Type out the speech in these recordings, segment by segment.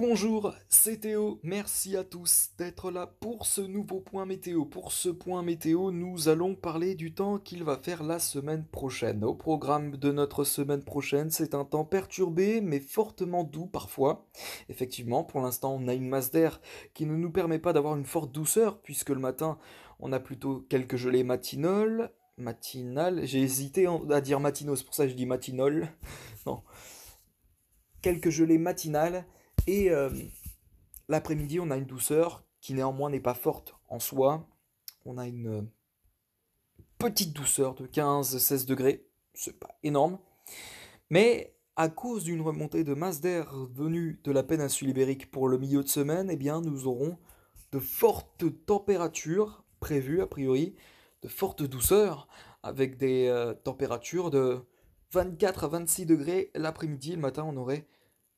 Bonjour, c'est Théo, merci à tous d'être là pour ce nouveau point météo. Pour ce point météo, nous allons parler du temps qu'il va faire la semaine prochaine. Au programme de notre semaine prochaine, c'est un temps perturbé mais fortement doux parfois. Effectivement, pour l'instant, on a une masse d'air qui ne nous permet pas d'avoir une forte douceur puisque le matin, on a plutôt quelques gelées matinoles. Matinales, j'ai hésité à dire matinos, c'est pour ça que je dis matinole. Non. Quelques gelées matinales et euh, l'après-midi, on a une douceur qui néanmoins n'est pas forte en soi. On a une euh, petite douceur de 15-16 degrés, c'est pas énorme. Mais à cause d'une remontée de masse d'air venue de la péninsule ibérique pour le milieu de semaine, eh bien, nous aurons de fortes températures prévues, a priori, de fortes douceurs, avec des euh, températures de 24 à 26 degrés l'après-midi. Le matin, on aurait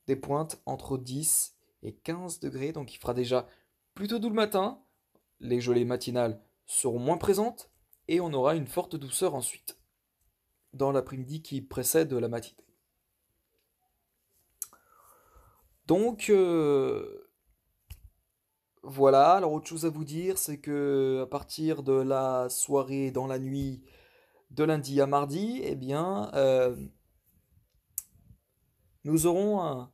des pointes entre 10 et 15 degrés. Donc il fera déjà plutôt doux le matin. Les gelées matinales seront moins présentes et on aura une forte douceur ensuite dans l'après-midi qui précède la matinée. Donc euh, voilà, alors autre chose à vous dire, c'est que à partir de la soirée dans la nuit de lundi à mardi, eh bien euh, nous aurons un,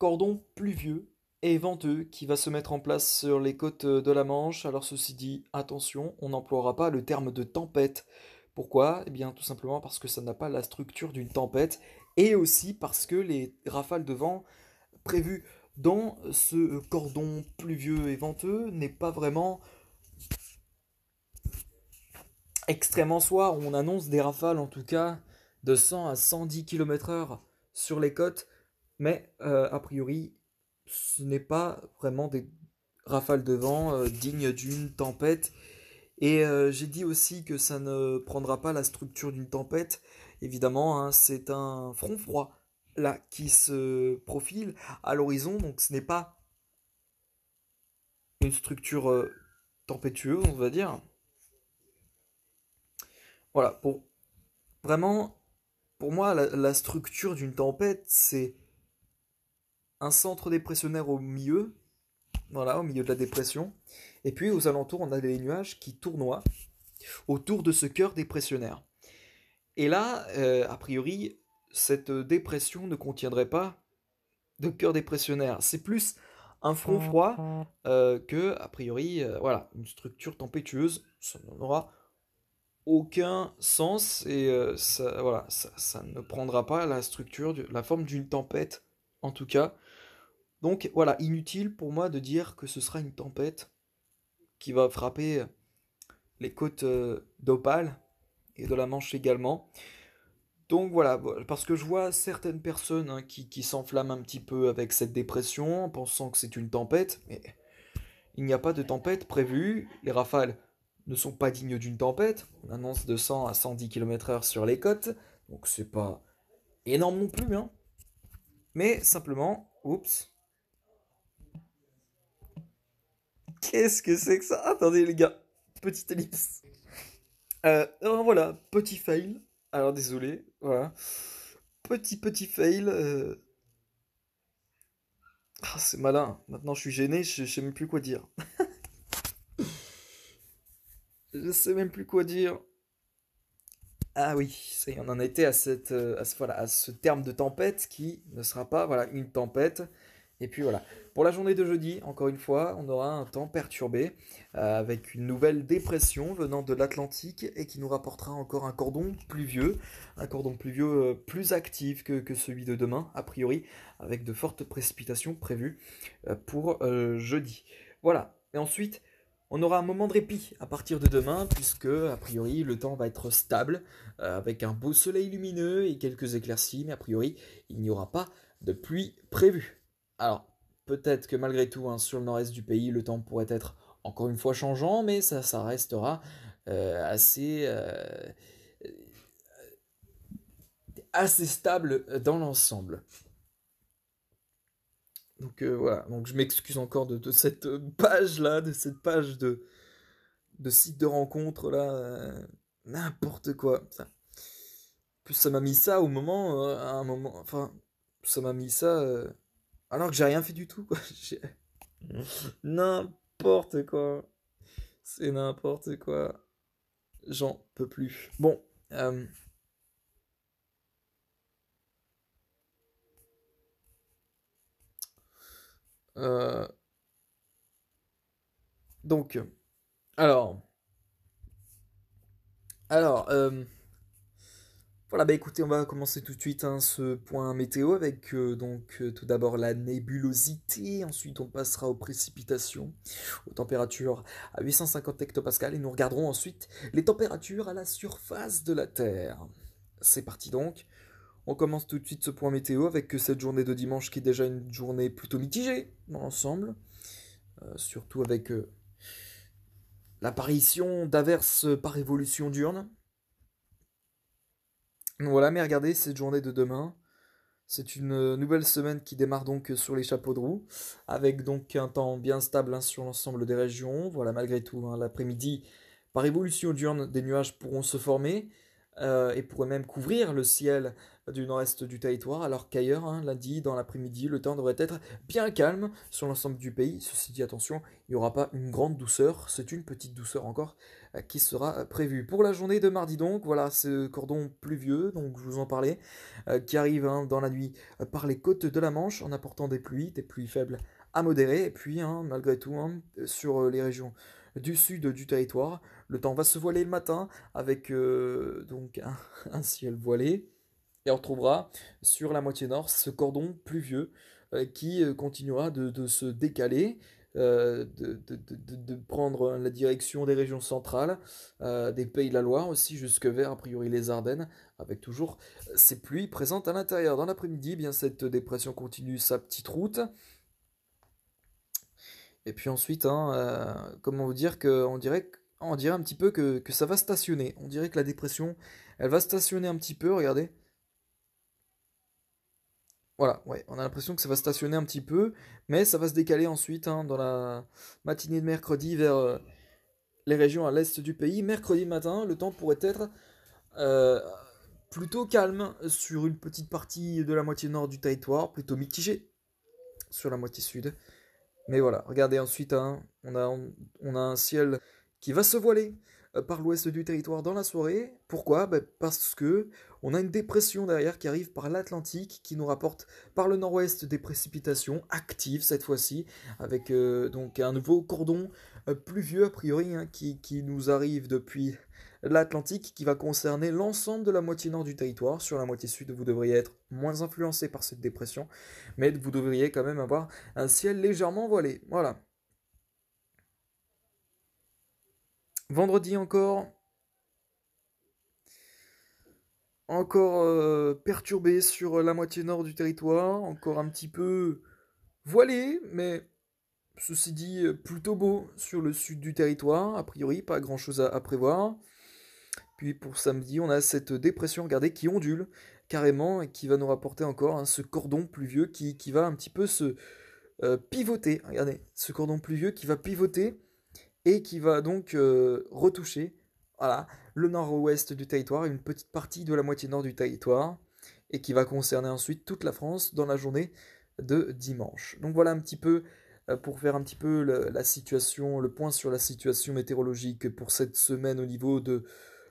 cordon pluvieux et venteux qui va se mettre en place sur les côtes de la Manche. Alors ceci dit, attention, on n'emploiera pas le terme de tempête. Pourquoi Eh bien tout simplement parce que ça n'a pas la structure d'une tempête et aussi parce que les rafales de vent prévues dans ce cordon pluvieux et venteux n'est pas vraiment extrêmement soir. On annonce des rafales en tout cas de 100 à 110 km/h sur les côtes mais euh, a priori, ce n'est pas vraiment des rafales de vent euh, dignes d'une tempête. Et euh, j'ai dit aussi que ça ne prendra pas la structure d'une tempête. Évidemment, hein, c'est un front froid là qui se profile à l'horizon, donc ce n'est pas une structure tempétueuse, on va dire. Voilà, pour vraiment, pour moi, la structure d'une tempête, c'est un centre dépressionnaire au milieu, voilà, au milieu de la dépression. Et puis aux alentours, on a des nuages qui tournoient autour de ce cœur dépressionnaire. Et là, euh, a priori, cette dépression ne contiendrait pas de cœur dépressionnaire. C'est plus un front froid euh, que, a priori, euh, voilà, une structure tempétueuse. Ça n'aura aucun sens et ça, voilà, ça, ne prendra pas la structure, la forme d'une tempête, en tout cas. Donc voilà, inutile pour moi de dire que ce sera une tempête qui va frapper les côtes euh, d'Opale et de la Manche également. Donc voilà, parce que je vois certaines personnes hein, qui, s'enflamment un petit peu avec cette dépression en pensant que c'est une tempête, mais il n'y a pas de tempête prévue. Les rafales ne sont pas dignes d'une tempête. On annonce de 100 à 110 km/h sur les côtes, donc c'est pas énorme non plus. Hein. Mais simplement, oups, Qu'est-ce que c'est que ça Attendez les gars, petite ellipse. Euh, voilà, petit fail. Alors désolé, voilà. Petit petit fail. Euh. Ah, c'est malin. Maintenant je suis gêné, je, sais même plus quoi dire. je sais même plus quoi dire. Ah oui, ça y est, on en était à, cette, euh, à, ce, à ce terme de tempête qui ne sera pas voilà, une tempête, et puis voilà. Pour la journée de jeudi, encore une fois, on aura un temps perturbé euh, avec une nouvelle dépression venant de l'Atlantique et qui nous rapportera encore un cordon pluvieux, un cordon pluvieux euh, plus actif que, que, celui de demain, a priori, avec de fortes précipitations prévues euh, pour jeudi. Voilà. Et ensuite, on aura un moment de répit à partir de demain, puisque, a priori, le temps va être stable, avec un beau soleil lumineux et quelques éclaircies, mais a priori, il n'y aura pas de pluie prévue. Alors, peut-être que malgré tout, hein, sur le nord-est du pays, le temps pourrait être encore une fois changeant, mais ça, ça restera euh, assez, euh, euh, assez stable dans l'ensemble. Donc voilà, donc je m'excuse encore de, cette page là, de cette page de, de site de rencontre là, n'importe quoi. Ça. En plus ça m'a mis ça au moment, à un moment, enfin, ça m'a mis ça alors que j'ai rien fait du tout, quoi. Mmh. n'importe quoi. C'est n'importe quoi. J'en peux plus. Bon. Euh... euh donc, alors, alors, euh, voilà, bah écoutez, on va commencer tout de suite hein, ce point météo avec euh, donc euh, tout d'abord la nébulosité, ensuite on passera aux précipitations, aux températures à 850 hectopascales, et nous regarderons ensuite les températures à la surface de la Terre. C'est parti donc. On commence tout de suite ce point météo avec cette journée de dimanche qui est déjà une journée plutôt mitigée dans l'ensemble, euh, surtout avec l'apparition d'averses par évolution diurne voilà, mais regardez cette journée de demain. C'est une euh, nouvelle semaine qui démarre donc euh, sur les chapeaux de roue, avec donc un temps bien stable hein, sur l'ensemble des régions. Voilà, malgré tout, hein, l'après-midi, par évolution diurne, des nuages pourront se former euh, et pourraient même couvrir le ciel du nord-est du territoire, alors qu'ailleurs, hein, lundi, dans l'après-midi, le temps devrait être bien calme sur l'ensemble du pays. Ceci dit, attention, il n'y aura pas une grande douceur, c'est une petite douceur encore euh, qui sera euh, prévue. Pour la journée de mardi donc, voilà ce cordon pluvieux, donc je vous en parlais, euh, qui arrive hein, dans la nuit par les côtes de la Manche en apportant des pluies, des pluies faibles à modérer, et puis hein, malgré tout, sur les régions du sud du territoire. Le temps va se voiler le matin avec donc un, ciel voilé, on retrouvera sur la moitié nord ce cordon pluvieux euh, qui euh, continuera de, se décaler euh, de, prendre la direction des régions centrales, des pays de la Loire aussi, jusque vers a priori les Ardennes, avec toujours ces pluies présentes à l'intérieur. Dans l'après-midi, eh bien cette dépression continue sa petite route. Et puis ensuite, hein, comment vous dire que on dirait, un petit peu que, que ça va stationner. On dirait que la dépression, elle va stationner un petit peu, regardez. Voilà, ouais, on a l'impression que ça va stationner un petit peu, mais ça va se décaler ensuite hein, dans la matinée de mercredi vers euh, les régions à l'est du pays. Mercredi matin, le temps pourrait être euh, plutôt calme sur une petite partie de la moitié nord du territoire, plutôt mitigé sur la moitié sud. Mais voilà, regardez ensuite, hein, on, on a un ciel qui va se voiler. Euh, par l'ouest du territoire dans la soirée. Pourquoi ben, Parce que on a une dépression derrière qui arrive par l'Atlantique, qui nous rapporte par le nord-ouest des précipitations actives cette fois-ci, avec euh, donc un nouveau cordon plus euh, pluvieux a priori hein, qui, qui, nous arrive depuis l'Atlantique, qui va concerner l'ensemble de la moitié nord du territoire. Sur la moitié sud, vous devriez être moins influencé par cette dépression, mais vous devriez quand même avoir un ciel légèrement voilé. Voilà. Vendredi encore. Encore euh, perturbé sur la moitié nord du territoire. Encore un petit peu voilé, mais ceci dit, plutôt beau sur le sud du territoire. A priori, pas grand chose à, prévoir. Puis pour samedi, on a cette dépression, regardez, qui ondule carrément et qui va nous rapporter encore hein, ce cordon pluvieux qui, qui, va un petit peu se euh, pivoter. Regardez, ce cordon pluvieux qui va pivoter et qui va donc euh, retoucher voilà, le nord-ouest du territoire, une petite partie de la moitié nord du territoire, et qui va concerner ensuite toute la France dans la journée de dimanche. Donc voilà un petit peu euh, pour faire un petit peu la, situation, le point sur la situation météorologique pour cette semaine au niveau de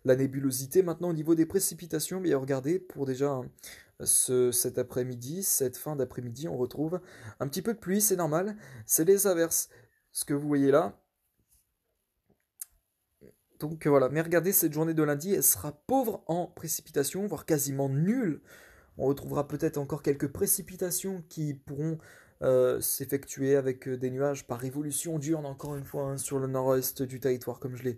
la nébulosité. Maintenant au niveau des précipitations, regardez pour déjà hein, ce, cet après-midi, cette fin d'après-midi, on retrouve un petit peu de pluie, c'est normal, c'est les averses. Ce que vous voyez là, donc euh, voilà, mais regardez, cette journée de lundi, elle sera pauvre en précipitations, voire quasiment nulle. On retrouvera peut-être encore quelques précipitations qui pourront euh, s'effectuer avec euh, des nuages par évolution diurne, encore une fois, hein, sur le nord-est du territoire, comme je l'ai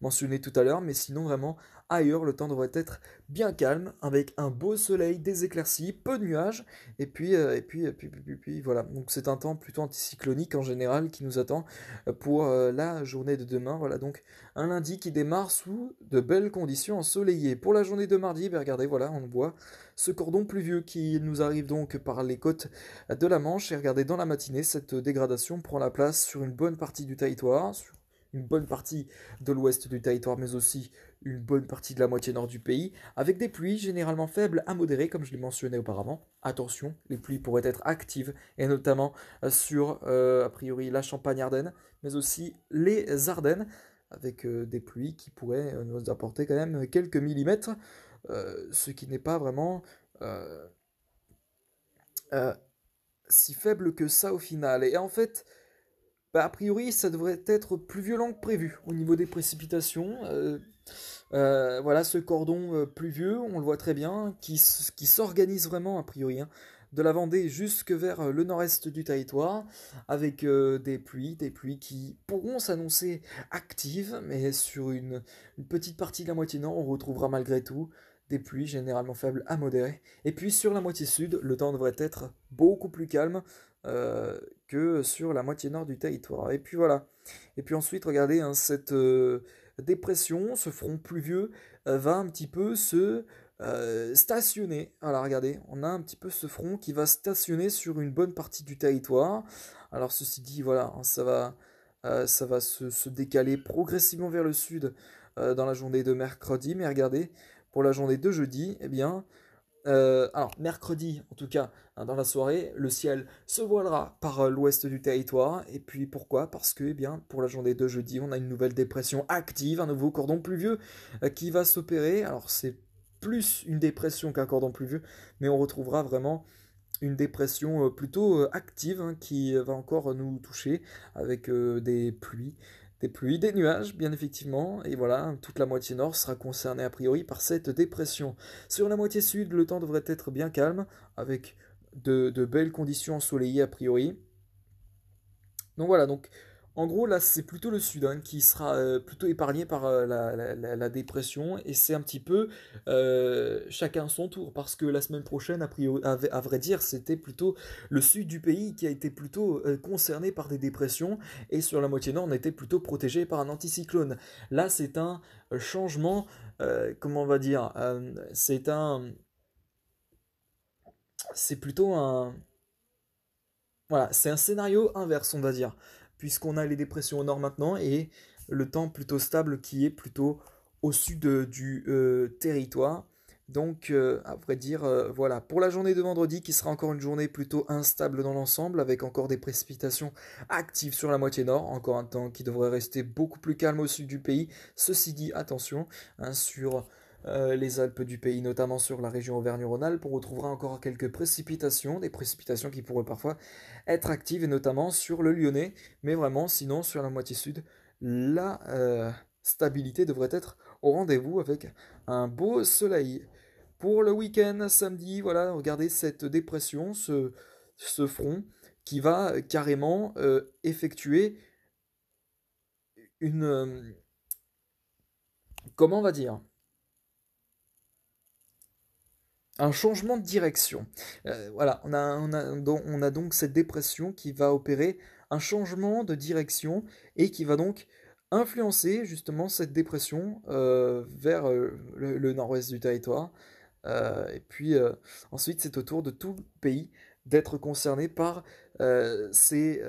mentionné tout à l'heure. Mais sinon, vraiment, ailleurs, le temps devrait être bien calme, avec un beau soleil, des éclaircies, peu de nuages, et puis, euh, et puis, puis, voilà. Donc c'est un temps plutôt anticyclonique en général qui nous attend euh, pour euh, la journée de demain. Voilà donc un lundi qui démarre sous de belles conditions ensoleillées. Pour la journée de mardi, ben, regardez, voilà, on voit ce cordon pluvieux qui nous arrive donc par les côtes de la Manche. Et regardez, dans la matinée, cette dégradation prend la place sur une bonne partie du territoire, une bonne partie de l'ouest du territoire, mais aussi une bonne partie de la moitié nord du pays, avec des pluies généralement faibles à modérées, comme je l'ai mentionné auparavant. Attention, les pluies pourraient être actives, et notamment euh, sur, euh, a priori, la Champagne-Ardenne, mais aussi les Ardennes, avec euh, des pluies qui pourraient nous apporter quand même quelques millimètres, ce qui n'est pas vraiment si faible que ça au final. Et en fait, bah, a priori, ça devrait être plus violent que prévu au niveau des précipitations. Euh, euh, voilà ce cordon euh, pluvieux, on le voit très bien, qui, qui s'organise vraiment a priori. Hein, de la Vendée jusque vers le nord-est du territoire, avec des pluies, des pluies qui pourront s'annoncer actives, mais sur une, une, petite partie de la moitié nord, on retrouvera malgré tout des pluies généralement faibles à modérées. Et puis sur la moitié sud, le temps devrait être beaucoup plus calme, euh, que sur la moitié nord du territoire. Et puis voilà. Et puis ensuite, regardez, hein, cette euh, dépression, ce front pluvieux, euh, va un petit peu se stationner. Alors regardez, on a un petit peu ce front qui va stationner sur une bonne partie du territoire. Alors ceci dit, voilà, hein, ça va, ça va se, se, décaler progressivement vers le sud dans la journée de mercredi. Mais regardez, pour la journée de jeudi, eh bien, euh, alors mercredi en tout cas, hein, dans la soirée, le ciel se voilera par euh, l'ouest du territoire. Et puis pourquoi Parce que eh bien, pour la journée de jeudi, on a une nouvelle dépression active, un nouveau cordon pluvieux euh, qui va s'opérer. Alors c'est plus une dépression qu'un cordon pluvieux, mais on retrouvera vraiment une dépression plutôt active hein, qui va encore nous toucher avec des pluies des pluies, des nuages, bien effectivement, et voilà, toute la moitié nord sera concernée a priori par cette dépression. Sur la moitié sud, le temps devrait être bien calme, avec de, de belles conditions ensoleillées a priori. Donc voilà, donc en gros, là, c'est plutôt le sud, hein, qui sera euh, plutôt épargné par euh, la, dépression et c'est un petit peu euh, chacun son tour parce que la semaine prochaine, à, vrai dire, c'était plutôt le sud du pays qui a été plutôt concerné par des dépressions et sur la moitié nord, on était plutôt protégé par un anticyclone. Là, c'est un changement, comment on va dire, c'est un... C'est plutôt un... Voilà, c'est un scénario inverse, on va dire puisqu'on a les dépressions au nord maintenant et le temps plutôt stable qui est plutôt au sud euh, du euh, territoire. Donc, euh, à vrai dire, voilà. Pour la journée de vendredi, qui sera encore une journée plutôt instable dans l'ensemble, avec encore des précipitations actives sur la moitié nord, encore un temps qui devrait rester beaucoup plus calme au sud du pays. Ceci dit, attention, hein, sur euh, les Alpes du pays, notamment sur la région Auvergne-Rhône-Alpes, on retrouvera encore quelques précipitations, des précipitations qui pourraient parfois être actives, et notamment sur le Lyonnais, mais vraiment, sinon, sur la moitié sud, la euh, stabilité devrait être au rendez-vous avec un beau soleil. Pour le week-end, samedi, voilà, regardez cette dépression, ce, front qui va carrément euh, effectuer une... comment on va dire un changement de direction. Euh, voilà, on a, donc cette dépression qui va opérer un changement de direction et qui va donc influencer justement cette dépression euh, vers euh, le nord-ouest du territoire. et puis ensuite, c'est au tour de tout le pays d'être concerné par ces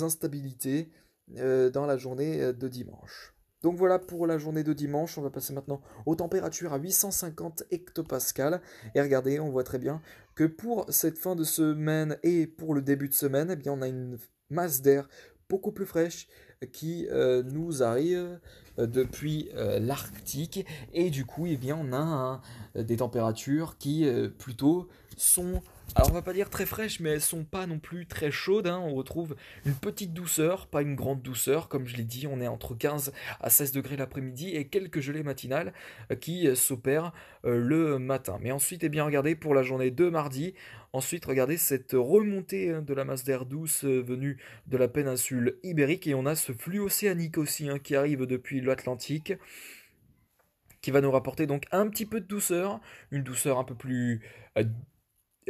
instabilités dans la journée de dimanche. Donc voilà pour la journée de dimanche, on va passer maintenant aux températures à 850 hectopascales. Et regardez, on voit très bien que pour cette fin de semaine et pour le début de semaine, eh bien on a une masse d'air beaucoup plus fraîche qui euh, nous arrive euh, depuis euh, l'Arctique. Et du coup, eh bien on a des températures qui plutôt sont alors on va pas dire très fraîches, mais elles sont pas non plus très chaudes. Hein. On retrouve une petite douceur, pas une grande douceur. Comme je l'ai dit, on est entre 15 à 16 degrés l'après-midi et quelques gelées matinales euh, qui euh, s'opèrent euh, le matin. Mais ensuite, eh bien, regardez pour la journée de mardi. Ensuite, regardez cette remontée hein, de la masse d'air douce venue de la péninsule ibérique et on a ce flux océanique aussi hein, qui arrive depuis l'Atlantique qui va nous rapporter donc un petit peu de douceur, une douceur un peu plus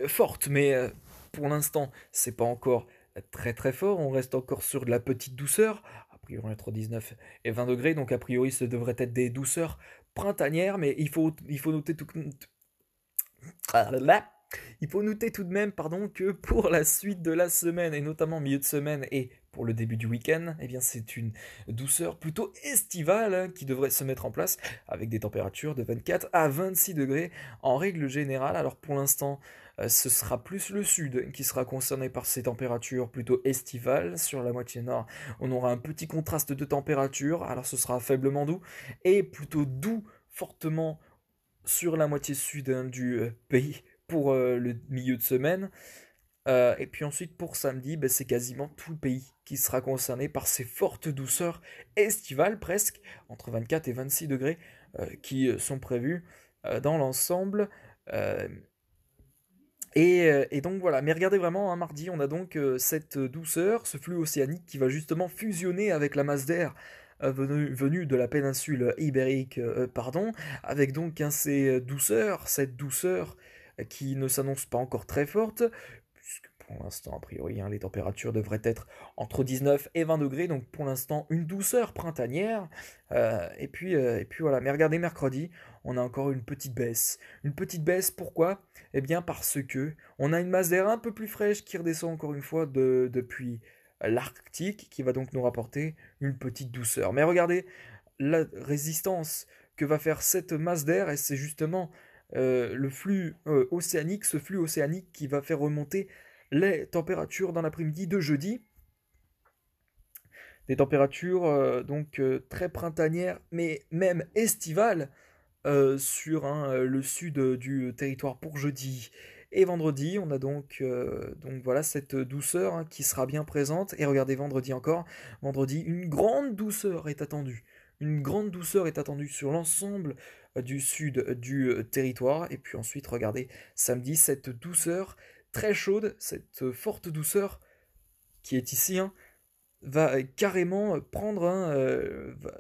euh, forte, mais euh, pour l'instant, c'est pas encore très très fort. On reste encore sur de la petite douceur. A priori, entre 19 et 20 degrés, donc a priori, ce devrait être des douceurs printanières, mais il faut, il faut noter tout. Ah il faut noter tout de même pardon, que pour la suite de la semaine, et notamment milieu de semaine et pour le début du week-end, eh bien c'est une douceur plutôt estivale hein, qui devrait se mettre en place avec des températures de 24 à 26 degrés en règle générale. Alors pour l'instant, euh, ce sera plus le sud qui sera concerné par ces températures plutôt estivales. Sur la moitié nord, on aura un petit contraste de température, alors ce sera faiblement doux et plutôt doux fortement sur la moitié sud hein, du euh, pays pour euh, le milieu de semaine. Euh, et puis ensuite pour samedi, ben, c'est quasiment tout le pays qui sera concerné par ces fortes douceurs estivales presque, entre 24 et 26 degrés, euh, qui euh, sont prévues dans l'ensemble. Et, donc voilà, mais regardez vraiment, un hein, mardi, on a donc cette douceur, ce flux océanique qui va justement fusionner avec la masse d'air venue de la péninsule ibérique, pardon, avec donc hein, ces douceurs, cette douceur qui ne s'annonce pas encore très forte, pour l'instant, a priori. Hein. les températures devraient être entre 19 et 20 degrés, donc pour l'instant, une douceur printanière. Euh, et, puis, euh, et puis voilà, mais regardez, mercredi, on a encore une petite baisse. Une petite baisse, pourquoi Eh bien, parce que on a une masse d'air un peu plus fraîche qui redescend encore une fois depuis l'Arctique, qui va donc nous rapporter une petite douceur. Mais regardez la résistance que va faire cette masse d'air, et c'est justement euh, le flux océanique, ce flux océanique qui va faire remonter les températures dans l'après-midi de jeudi. Des températures euh, donc euh, très printanières, mais même estivales euh, sur hein, le sud du territoire pour jeudi et vendredi. On a donc, donc voilà cette douceur hein, qui sera bien présente. Et regardez vendredi encore. Vendredi, une grande douceur est attendue. Une grande douceur est attendue sur l'ensemble du sud du territoire. Et puis ensuite, regardez samedi, cette douceur très chaude, cette euh, forte douceur qui est ici, hein, va euh, carrément euh, prendre,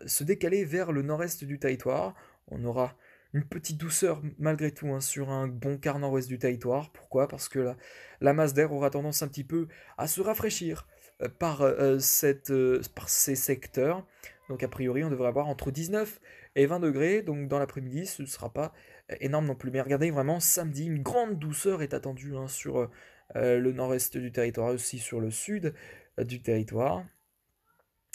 se décaler vers le nord-est du territoire. On aura une petite douceur malgré tout hein, sur un bon quart nord-ouest du territoire. Pourquoi Parce que la, masse d'air aura tendance un petit peu à se rafraîchir par, par ces secteurs. Donc a priori on devrait avoir entre 19 et 20 degrés. Donc dans l'après-midi ce ne sera pas énorme non plus. Mais regardez vraiment samedi, une grande douceur est attendue hein, sur euh, euh, le nord-est du territoire, aussi sur le sud euh, du territoire.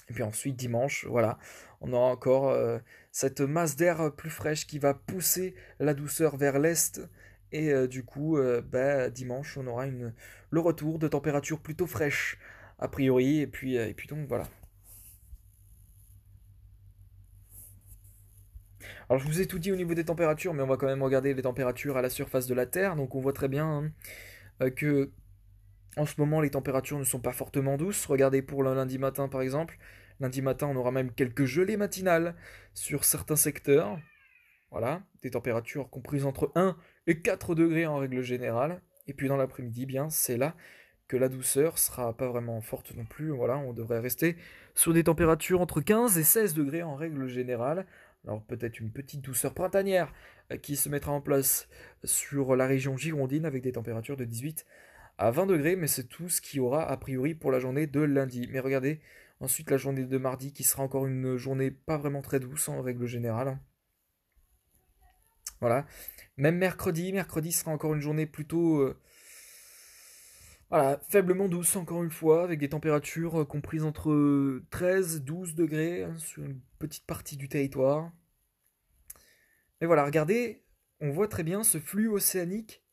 Et puis ensuite dimanche, voilà, on aura encore cette masse d'air plus fraîche qui va pousser la douceur vers l'est. Et du coup, bah, dimanche, on aura une, le retour de températures plutôt fraîches, a priori. Et puis, et puis donc voilà. Alors je vous ai tout dit au niveau des températures, mais on va quand même regarder les températures à la surface de la Terre. Donc on voit très bien hein, que en ce moment les températures ne sont pas fortement douces. Regardez pour le lundi matin par exemple. Lundi matin on aura même quelques gelées matinales sur certains secteurs. Voilà, des températures comprises entre 1 et 4 degrés en règle générale. Et puis dans l'après-midi, eh bien, c'est là que la douceur sera pas vraiment forte non plus. Voilà, on devrait rester sur des températures entre 15 et 16 degrés en règle générale alors peut-être une petite douceur printanière euh, qui se mettra en place sur la région girondine avec des températures de 18 à 20 degrés, mais c'est tout ce qu'il y aura a priori pour la journée de lundi. Mais regardez, ensuite la journée de mardi qui sera encore une journée pas vraiment très douce en règle générale. Voilà. Même mercredi, mercredi sera encore une journée plutôt euh, voilà, faiblement douce encore une fois, avec des températures euh, comprises entre 13-12 euh, degrés hein, sur une petite partie du territoire. Mais voilà, regardez, on voit très bien ce flux océanique.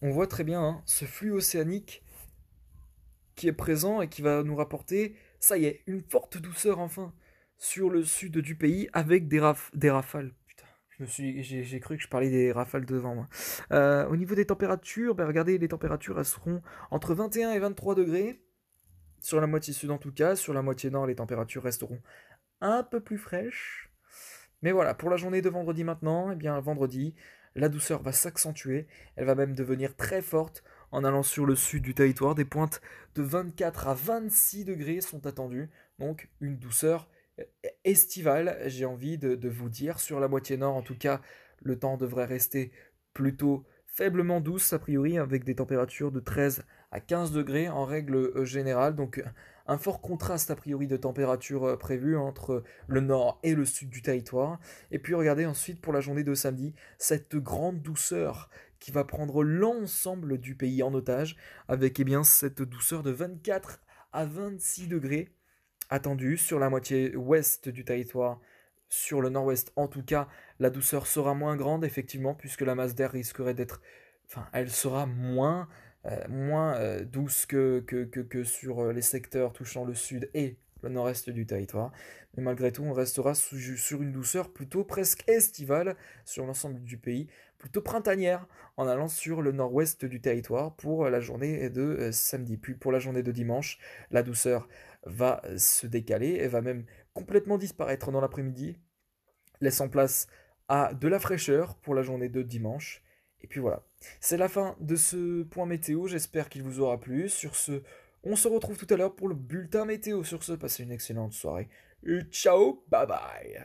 On voit très bien hein, ce flux océanique qui est présent et qui va nous rapporter, ça y est, une forte douceur enfin sur le sud du pays avec des rafales j'ai cru que je parlais des rafales de vent. Moi. Euh, au niveau des températures, ben, regardez, les températures resteront entre 21 et 23 degrés sur la moitié sud en tout cas. Sur la moitié nord, les températures resteront un peu plus fraîches. Mais voilà, pour la journée de vendredi maintenant, et eh bien vendredi, la douceur va s'accentuer. Elle va même devenir très forte en allant sur le sud du territoire. Des pointes de 24 à 26 degrés sont attendues, donc une douceur estivale, j'ai envie de, vous dire. Sur la moitié nord, en tout cas, le temps devrait rester plutôt faiblement douce, a priori, avec des températures de 13 à 15 degrés en règle euh, générale. Donc, un fort contraste a priori de température euh, prévue entre le nord et le sud du territoire. Et puis regardez ensuite pour la journée de samedi cette grande douceur qui va prendre l'ensemble du pays en otage avec eh bien cette douceur de 24 à 26 degrés Attendu, sur la moitié ouest du territoire. Sur le nord-ouest, en tout cas, la douceur sera moins grande, effectivement, puisque la masse d'air risquerait d'être. Enfin, elle sera moins, euh, moins euh, douce que, que, sur euh, les secteurs touchant le sud et le nord-est du territoire. Mais malgré tout, on restera sur une douceur plutôt presque estivale sur l'ensemble du pays, plutôt printanière en allant sur le nord-ouest du territoire pour la journée de samedi. Puis pour la journée de dimanche, la douceur va se décaler et va même complètement disparaître dans l'après-midi, laissant place à de la fraîcheur pour la journée de dimanche. Et puis voilà. C'est la fin de ce point météo. J'espère qu'il vous aura plu. Sur ce, on se retrouve tout à l'heure pour le bulletin météo. Sur ce, passez une excellente soirée. Et ciao, bye bye.